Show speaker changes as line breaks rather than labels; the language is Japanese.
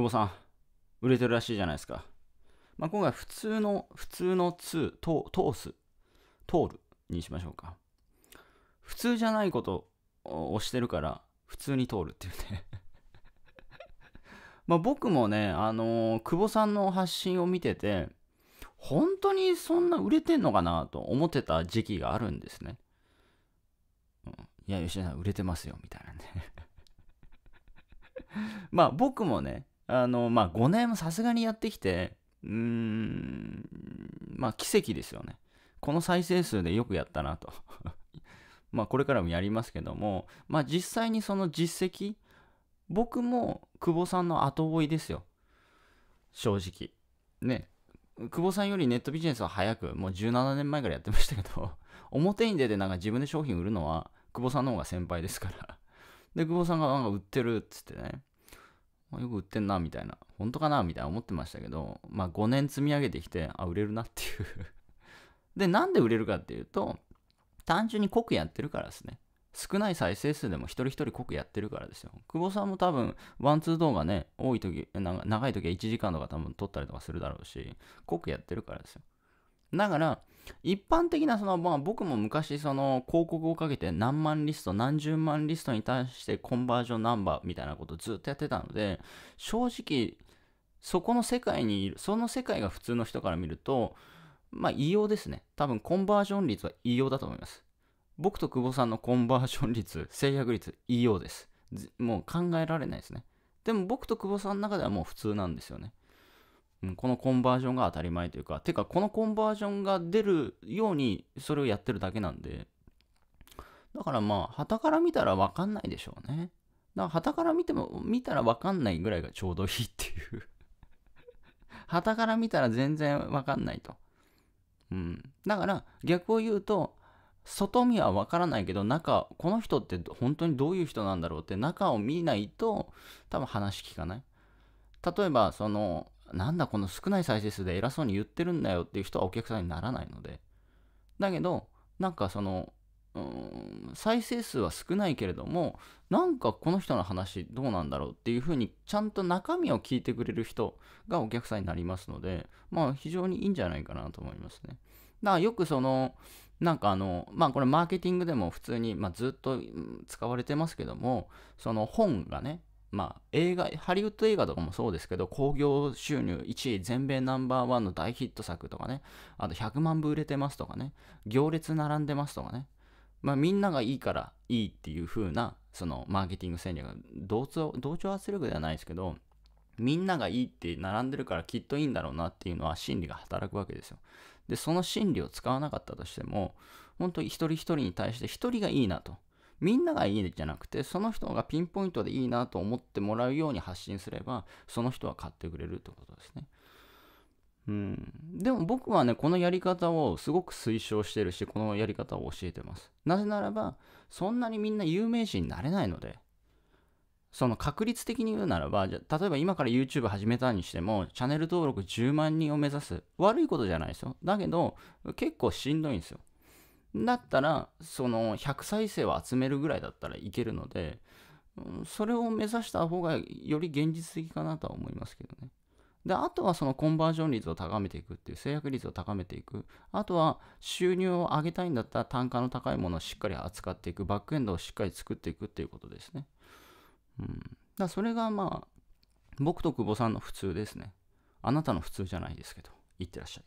久保さん、売れてるらしいじゃないですか。まあ、今回、普通の、普通の通、通す、通るにしましょうか。普通じゃないことをしてるから、普通に通るっていうね まあ僕もね、あのー、久保さんの発信を見てて、本当にそんな売れてんのかなと思ってた時期があるんですね。うん、いや、吉田さん売れてますよ、みたいなね まあ僕もね、あの、まあ、5年もさすがにやってきて、うーん、まあ、奇跡ですよね。この再生数でよくやったなと。まあ、これからもやりますけども、まあ、実際にその実績、僕も久保さんの後追いですよ。正直。ね。久保さんよりネットビジネスは早く、もう17年前からやってましたけど、表に出てなんか自分で商品売るのは、久保さんの方が先輩ですから。で、久保さんがなんか売ってるっつってね。よく売ってんな、みたいな。本当かなみたいな思ってましたけど、まあ5年積み上げてきて、あ、売れるなっていう で、なんで売れるかっていうと、単純に濃くやってるからですね。少ない再生数でも一人一人濃くやってるからですよ。久保さんも多分、ワンツー動画ね、多い時、長い時は1時間とか多分撮ったりとかするだろうし、濃くやってるからですよ。だから、一般的なその、まあ、僕も昔その広告をかけて何万リスト何十万リストに対してコンバージョンナンバーみたいなことをずっとやってたので正直そこの世界にいるその世界が普通の人から見るとまあ異様ですね多分コンバージョン率は異様だと思います僕と久保さんのコンバージョン率制約率異様ですもう考えられないですねでも僕と久保さんの中ではもう普通なんですよねうん、このコンバージョンが当たり前というか、てかこのコンバージョンが出るようにそれをやってるだけなんで、だからまあ、旗から見たらわかんないでしょうね。だから旗から見ても、見たらわかんないぐらいがちょうどいいっていう 旗から見たら全然わかんないと。うん。だから逆を言うと、外見はわからないけど中この人って本当にどういう人なんだろうって中を見ないと多分話聞かない例えばそのなんだこの少ない再生数で偉そうに言ってるんだよっていう人はお客さんにならないので。だけど、なんかその、うん再生数は少ないけれどもなんかこの人の話どうなんだろうっていうふうにちゃんと中身を聞いてくれる人がお客さんになりますのでまあ非常にいいんじゃないかなと思いますね。だからよくそのなんかあのまあこれマーケティングでも普通に、まあ、ずっと使われてますけどもその本がねまあ、映画、ハリウッド映画とかもそうですけど、興行収入1位、全米ナンバーワンの大ヒット作とかね、あと100万部売れてますとかね、行列並んでますとかね、まあ、みんながいいからいいっていう風な、そのマーケティング戦略が同調、同調圧力ではないですけど、みんながいいって並んでるからきっといいんだろうなっていうのは心理が働くわけですよ。で、その心理を使わなかったとしても、本当に一人一人に対して一人がいいなと。みんながいいじゃなくて、その人がピンポイントでいいなと思ってもらうように発信すれば、その人は買ってくれるってことですね。うん、でも僕はね、このやり方をすごく推奨してるし、このやり方を教えてます。なぜならば、そんなにみんな有名人になれないので、その確率的に言うならば、じゃ例えば今から YouTube 始めたにしても、チャンネル登録10万人を目指す。悪いことじゃないですよ。だけど、結構しんどいんですよ。だったら、その100再生を集めるぐらいだったらいけるので、それを目指した方がより現実的かなとは思いますけどね。で、あとはそのコンバージョン率を高めていくっていう、制約率を高めていく。あとは収入を上げたいんだったら単価の高いものをしっかり扱っていく。バックエンドをしっかり作っていくっていうことですね。うん。だそれがまあ、僕と久保さんの普通ですね。あなたの普通じゃないですけど。いってらっしゃい。